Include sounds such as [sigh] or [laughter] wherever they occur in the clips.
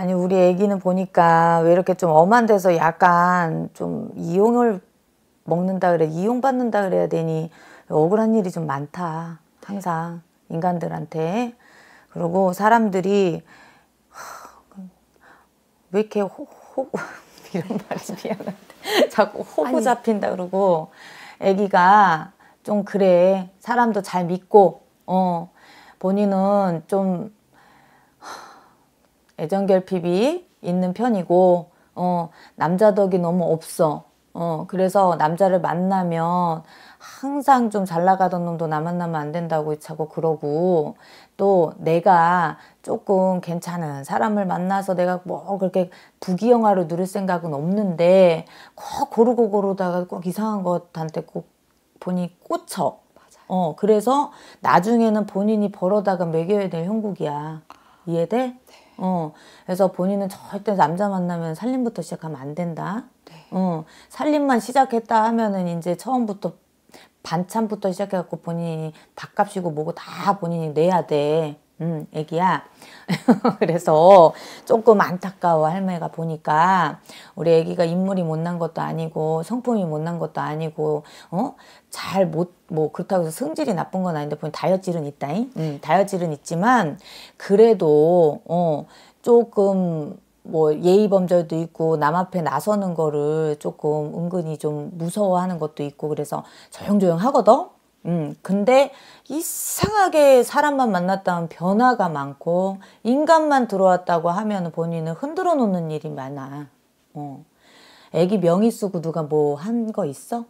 아니 우리 애기는 보니까 왜 이렇게 좀 엄한 데서 약간 좀 이용을 먹는다 그래 이용받는다 그래야 되니 억울한 일이 좀 많다 항상 인간들한테 그리고 사람들이 왜 이렇게 호, 호 [laughs] 이런 말이 미안한데 자꾸 호구 아니. 잡힌다 그러고 애기가 좀 그래 사람도 잘 믿고 어 본인은 좀 애정 결핍이 있는 편이고 어, 남자 덕이 너무 없어. 어, 그래서 남자를 만나면 항상 좀 잘 나가던 놈도 나 만나면 안 된다고 자고 그러고 또 내가 조금 괜찮은 사람을 만나서 내가 뭐 그렇게 부귀영화를 누릴 생각은 없는데 꼭 고르고 고르다가 꼭 이상한 것한테 꼭 보니 꽂혀. 어, 그래서 나중에는 본인이 벌어다가 매겨야 될 형국이야. 이해돼? 네. 어, 그래서 본인은 절대 남자 만나면 살림부터 시작하면 안 된다. 네. 어, 살림만 시작했다 하면은 이제 처음부터 반찬부터 시작해갖고 본인이 밥값이고 뭐고 다 본인이 내야 돼. 음, 애기야. [laughs] 그래서 조금 안타까워 할머니가 보니까 우리 애기가 인물이 못난 것도 아니고 성품이 못난 것도 아니고 어? 잘 못 뭐 그렇다고 해서 성질이 나쁜 건 아닌데 보니 다이어질은 있다잉. 음, 다어질은 있지만 그래도 어 조금 뭐 예의 범절도 있고 남 앞에 나서는 거를 조금 은근히 좀 무서워하는 것도 있고 그래서 조용조용 하거든. 음, 근데 이상하게 사람만 만났다면 변화가 많고 인간만 들어왔다고 하면 본인은 흔들어 놓는 일이 많아. 어. 애기 명의 쓰고 누가 뭐 한 거 있어?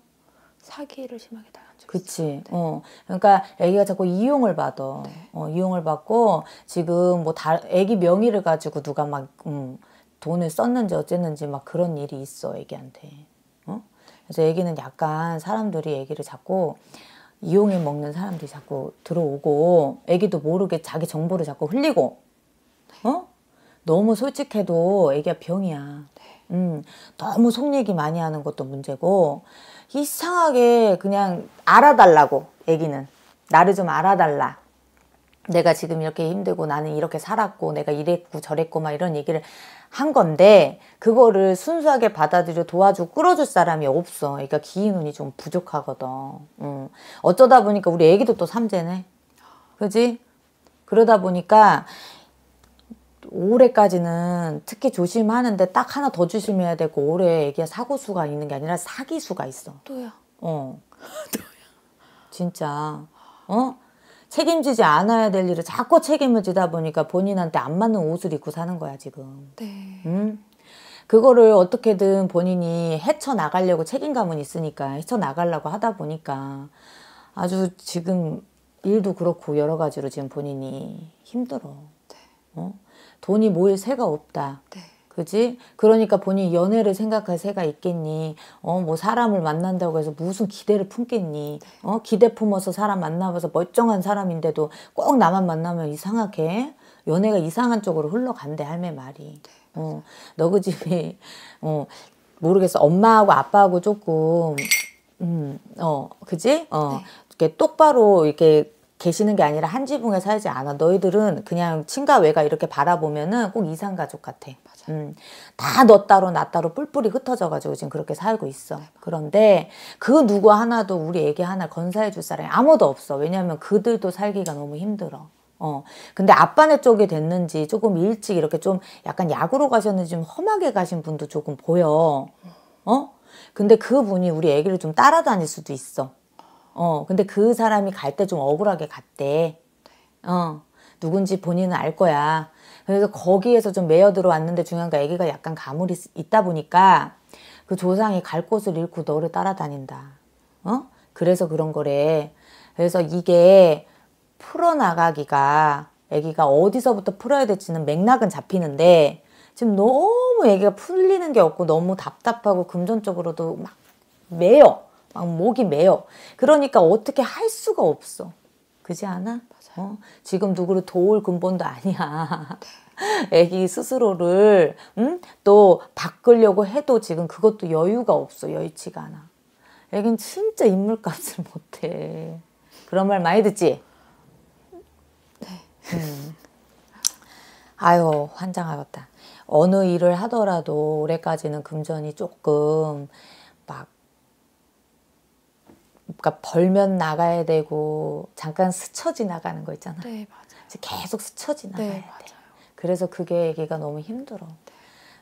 사기를 심하게 당한 적 그치. 있어요. 네. 어. 그러니까 애기가 자꾸 이용을 받아. 네. 어, 이용을 받고 지금 뭐 다, 애기 명의를 가지고 누가 막 음, 돈을 썼는지 어쨌는지 막 그런 일이 있어 애기한테. 어? 그래서 애기는 약간 사람들이 애기를 자꾸 이용해 먹는 사람들이 자꾸 들어오고 애기도 모르게 자기 정보를 자꾸 흘리고 어? 너무 솔직해도 애기가 병이야. 네. 음, 너무 속 얘기 많이 하는 것도 문제고 이상하게 그냥 알아달라고 애기는 나를 좀 알아달라. 내가 지금 이렇게 힘들고 나는 이렇게 살았고 내가 이랬고 저랬고 막 이런 얘기를 한 건데 그거를 순수하게 받아들여 도와주고 끌어줄 사람이 없어. 그러니까 기인운이 좀 부족하거든. 음. 어쩌다 보니까 우리 애기도 또 삼재네. 그지? 그러다 보니까 올해까지는 특히 조심하는데 딱 하나 더 조심해야 되고 올해 애기가 사고수가 있는 게 아니라 사기수가 있어. 또야. 어. [laughs] 또야. 진짜. 어? 책임지지 않아야 될 일을 자꾸 책임을 지다 보니까 본인한테 안 맞는 옷을 입고 사는 거야 지금. 네. 음? 그거를 어떻게든 본인이 헤쳐 나가려고 책임감은 있으니까 헤쳐 나가려고 하다 보니까 아주 지금 일도 그렇고 여러 가지로 지금 본인이 힘들어. 네. 어? 돈이 모일 새가 없다. 네. 그지? 그러니까 본인 연애를 생각할 새가 있겠니? 어, 뭐 사람을 만난다고 해서 무슨 기대를 품겠니? 어, 기대 품어서 사람 만나봐서 멀쩡한 사람인데도 꼭 나만 만나면 이상하게 연애가 이상한 쪽으로 흘러간대 할매 말이. 어, 너 그 집 어, 모르겠어. 엄마하고 아빠하고 조금 음, 어, 그지? 어, 네. 이렇게 똑바로 이렇게 계시는 게 아니라 한 지붕에 살지 않아. 너희들은 그냥 친가 외가 이렇게 바라보면은 꼭 이상 가족 같아. 맞아. 음, 다너 따로 나 따로 뿔뿔이 흩어져가지고 지금 그렇게 살고 있어. 네, 맞 그런데 그 누구 하나도 우리 애기 하나 건사해줄 사람이 아무도 없어. 왜냐하면 그들도 살기가 너무 힘들어. 어. 근데 아빠네 쪽이 됐는지 조금 일찍 이렇게 좀 약간 약으로 가셨는지 좀 험하게 가신 분도 조금 보여. 어? 근데 그분이 우리 애기를 좀 따라다닐 수도 있어. 어, 근데 그 사람이 갈 때 좀 억울하게 갔대. 어, 누군지 본인은 알 거야. 그래서 거기에서 좀 매여 들어왔는데 중요한 건 아기가 약간 가물이 있다 보니까 그 조상이 갈 곳을 잃고 너를 따라다닌다. 어? 그래서 그런 거래. 그래서 이게 풀어나가기가 아기가 어디서부터 풀어야 될지는 맥락은 잡히는데 지금 너무 아기가 풀리는 게 없고 너무 답답하고 금전적으로도 막 매여. 막 목이 메요. 그러니까 어떻게 할 수가 없어. 그지 않아? 어? 지금 누구를 도울 근본도 아니야. [laughs] 애기 스스로를 음? 또 바꾸려고 해도 지금 그것도 여유가 없어. 여의치가 않아. 애긴 진짜 인물값을 못해. 그런 말 많이 듣지? 네. 음. 아유 환장하겠다. 어느 일을 하더라도 올해까지는 금전이 조금 그러니까 벌면 나가야 되고 잠깐 스쳐 지나가는 거 있잖아. 네, 맞아요. 계속 스쳐 지나가야 네, 돼. 맞아요. 그래서 그게 애기가 너무 힘들어.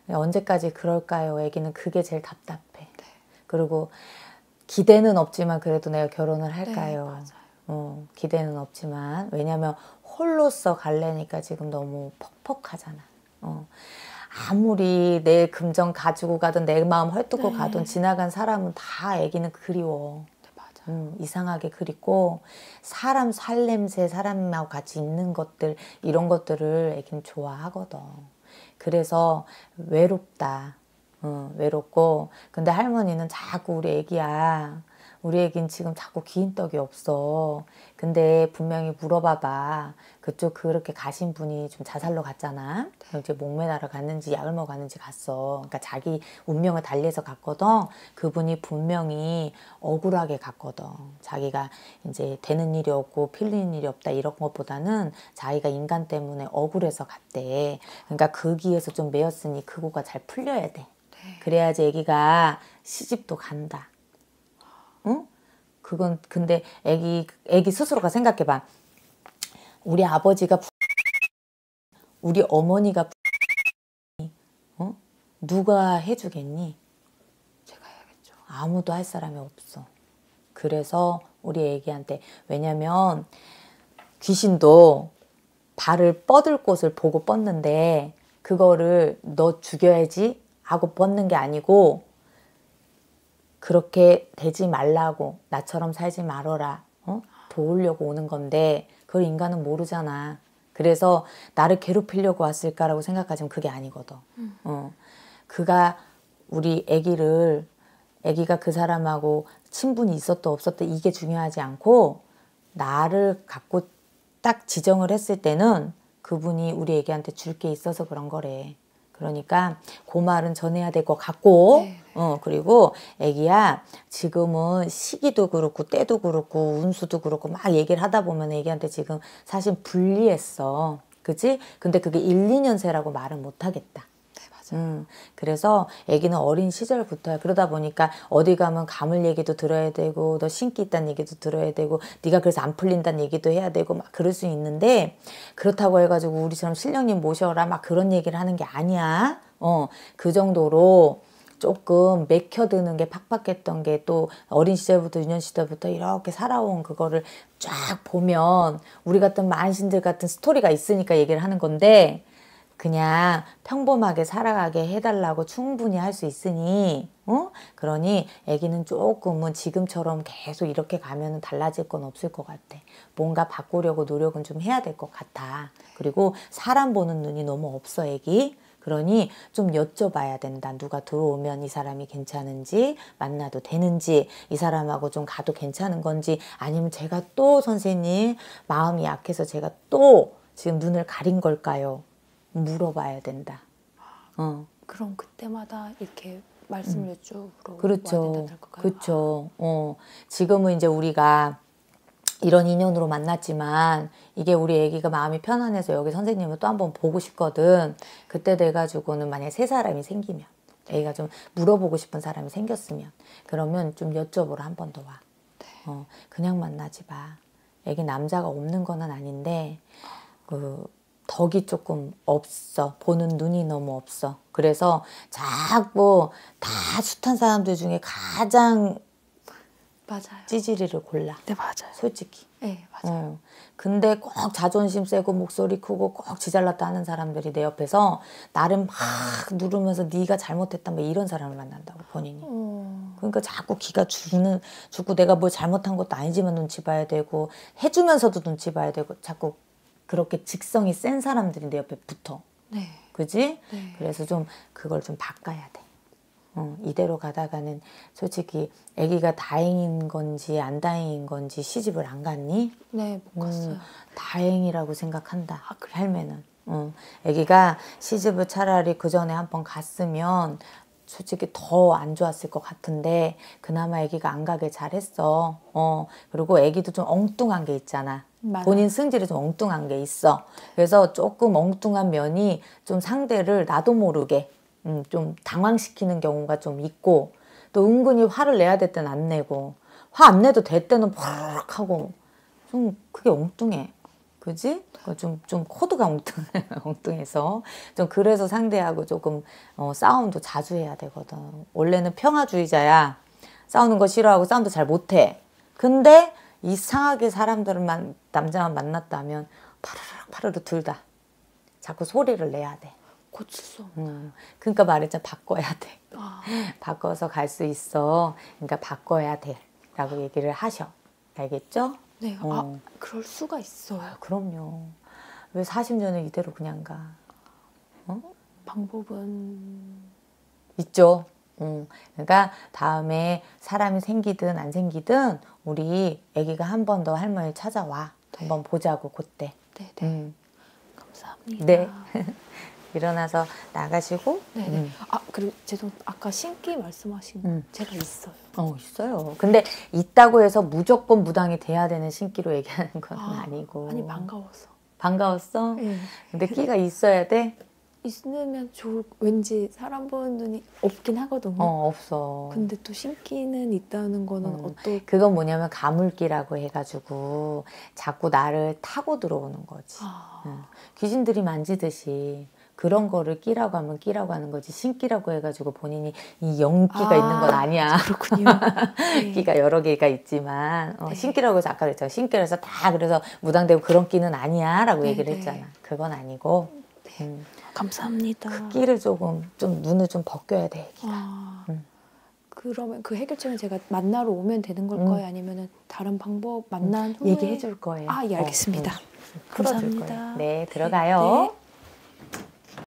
네. 언제까지 그럴까요? 애기는 그게 제일 답답해. 네. 그리고 기대는 없지만 그래도 내가 결혼을 네, 할까요? 네, 맞아요. 어, 기대는 없지만 왜냐하면 홀로서 갈래니까 지금 너무 퍽퍽하잖아. 어. 아무리 내 금전 가지고 가든 내 마음 헐뜯고 네. 가든 지나간 사람은 다애기는 그리워. 음, 이상하게 그리고 사람 살냄새, 사람하고 같이 있는 것들 이런 것들을 애기는 좋아하거든. 그래서 외롭다. 음, 외롭고 근데 할머니는 자꾸 우리 애기야 우리 에겐 지금 자꾸 기인 떡이 없어. 근데 분명히 물어봐봐. 그쪽 그렇게 가신 분이 좀 자살로 갔잖아. 네. 이제 목매나러 갔는지 약을 먹어 갔는지 갔어. 그러니까 자기 운명을 달리해서 갔거든. 그분이 분명히 억울하게 갔거든. 자기가 이제 되는 일이 없고 필리는 일이 없다 이런 것보다는 자기가 인간 때문에 억울해서 갔대. 그러니까 거 그 기에서 좀 매였으니 그거가 잘 풀려야 돼. 네. 그래야지 애기가 시집도 간다. 그건 근데 애기 애기 스스로가 생각해 봐. 우리 아버지가 우리 어머니가 어? 누가 해 주겠니? 제가 해야겠죠. 아무도 할 사람이 없어. 그래서 우리 애기한테 왜냐면 귀신도 발을 뻗을 곳을 보고 뻗는데 그거를 너 죽여야지 하고 뻗는 게 아니고 그렇게 되지 말라고 나처럼 살지 말어라 어? 도우려고 오는 건데 그걸 인간은 모르잖아 그래서 나를 괴롭히려고 왔을까라고 생각하지만 그게 아니거든 음. 어. 그가 우리 아기를 아기가 그 사람하고 친분이 있었다 없었다 이게 중요하지 않고 나를 갖고 딱 지정을 했을 때는 그분이 우리 애기한테 줄 게 있어서 그런 거래. 그러니까 그 말은 전해야 될 것 같고 네네. 어 그리고 애기야 지금은 시기도 그렇고 때도 그렇고 운수도 그렇고 막 얘기를 하다 보면 애기한테 지금 사실 불리했어 그지 근데 그게 1, 2년새라고 말은 못하겠다 맞아. 음, 그래서 아기는 어린 시절부터 그러다 보니까 어디 가면 감을 얘기도 들어야 되고 너 신기 있다는 얘기도 들어야 되고 네가 그래서 안 풀린다는 얘기도 해야 되고 막 그럴 수 있는데 그렇다고 해가지고 우리처럼 실령님 모셔라 막 그런 얘기를 하는 게 아니야. 어, 그 정도로 조금 맥혀드는 게 팍팍했던 게 또 어린 시절부터 유년 시절부터 이렇게 살아온 그거를 쫙 보면 우리 같은 만신들 같은 스토리가 있으니까 얘기를 하는 건데 그냥 평범하게 살아가게 해달라고 충분히 할 수 있으니 어? 그러니 아기는 조금은 지금처럼 계속 이렇게 가면 달라질 건 없을 것 같아. 뭔가 바꾸려고 노력은 좀 해야 될 것 같아. 그리고 사람 보는 눈이 너무 없어 아기. 그러니 좀 여쭤봐야 된다. 누가 들어오면 이 사람이 괜찮은지, 만나도 되는지, 이 사람하고 좀 가도 괜찮은 건지, 아니면 제가 또 선생님 마음이 약해서 제가 또 지금 눈을 가린 걸까요? 물어봐야 된다. 어. 그럼 그때마다 이렇게 말씀을 음. 여쭈러 그렇죠. 그렇죠. 어. 지금은 이제 우리가 이런 인연으로 만났지만 이게 우리 애기가 마음이 편안해서 여기 선생님을 또 한번 보고 싶거든. 그때 돼가지고는 만약에 새 사람이 생기면 네. 애기가 좀 물어보고 싶은 사람이 생겼으면 그러면 좀 여쭤보러 한 번 더 와. 네. 어, 그냥 만나지 마. 애기 남자가 없는 거는 아닌데 그 덕이 조금 없어. 보는 눈이 너무 없어. 그래서 자꾸 다 숱한 사람들 중에 가장 맞아요. 찌질이를 골라. 네, 맞아요. 솔직히. 네, 맞아요. 응. 근데 꼭 자존심 세고 목소리 크고 꼭 지잘났다 하는 사람들이 내 옆에서 나를 막 누르면서 네가 잘못했다 뭐 이런 사람을 만난다고 본인이. 음. 그러니까 자꾸 기가 죽는 죽고 내가 뭘 잘못한 것도 아니지만 눈치 봐야 되고 해주면서도 눈치 봐야 되고 자꾸 그렇게 직성이 센 사람들이 내 옆에 붙어. 네. 그지? 네. 그래서 좀 그걸 좀 바꿔야 돼. 어, 이대로 가다가는 솔직히 아기가 다행인 건지 안 다행인 건지 시집을 안 갔니? 네, 못 음, 갔어요. 음, 다행이라고 생각한다. 아, 그래. 할매는. 응. 어, 아기가 시집을 차라리 그 전에 한번 갔으면 솔직히 더 안 좋았을 것 같은데 그나마 애기가 안 가길 잘했어. 어 그리고 애기도 좀 엉뚱한 게 있잖아. 맞아. 본인 승질이 좀 엉뚱한 게 있어. 그래서 조금 엉뚱한 면이 좀 상대를 나도 모르게 음, 좀 당황시키는 경우가 좀 있고 또 은근히 화를 내야 될 때는 안 내고 화 안 내도 될 때는 팍 하고 좀 그게 엉뚱해. 그지? 좀, 좀 코드가 엉뚱, [laughs] 엉뚱해서. 좀 그래서 상대하고 조금 어, 싸움도 자주 해야 되거든. 원래는 평화주의자야. 싸우는 거 싫어하고 싸움도 잘 못해. 근데 이상하게 사람들만, 남자만 만났다면 파르르 파르르 둘다 자꾸 소리를 내야 돼. 고칠 수 없나. 음. 그러니까 말했잖아. 바꿔야 돼. 아. [laughs] 바꿔서 갈 수 있어. 그러니까 바꿔야 돼. 라고 얘기를 하셔. 알겠죠? 네, 아, 어. 아, 그럴 수가 있어요. 아, 그럼요. 왜 40년을 이대로 그냥 가? 어? 방법은 있죠. 음, 그러니까 다음에 사람이 생기든 안 생기든 우리 아기가 한 번 더 할머니 찾아와 네. 한번 보자고 그때. 네네. 네. 음. 감사합니다. 네. 일어나서 나가시고. 네. 음. 아 그리고 죄송 아까 신기 말씀하신 거 음. 제가 있어요. 어 있어요. 근데 있다고 해서 무조건 무당이 돼야 되는 신기로 얘기하는 건 아, 니고 아니 반가웠어. 반가웠어? 예. 네. 근데 끼가 있어야 돼. 있으면 좋을 왠지 사람 보는 눈이 없긴 하거든요. 어 없어. 근데 또 신기는 있다는 거는 음, 어떤? 그건 뭐냐면 가물기라고 해가지고 자꾸 나를 타고 들어오는 거지. 아... 응. 음. 귀신들이 만지듯이 그런 거를 끼라고 하면 끼라고 하는 거지 신끼라고 해가지고 본인이 이연기가 아, 있는 건 아, 아니야. 그렇군요. [laughs] 네. 끼가 여러 개가 있지만 어, 네. 신끼라고 해서 아까 그랬잖아. 신끼라서 다 그래서 무당되고 그런 끼는 아니야라고 네, 얘기를 네. 했잖아. 그건 아니고. 네. 음, 감사합니다. 그 끼를 조금 좀 눈을 좀 벗겨야 돼. 애기가. 아, 음. 그러면 그 해결책은 제가 만나러 오면 되는 걸까요? 음. 아니면은 다른 방법 만난 음. 후에 얘기해 줄 거예요. 아, 예, 어, 알겠습니다. 어, 어. 감사합니다. 거예요. 네, 들어가요.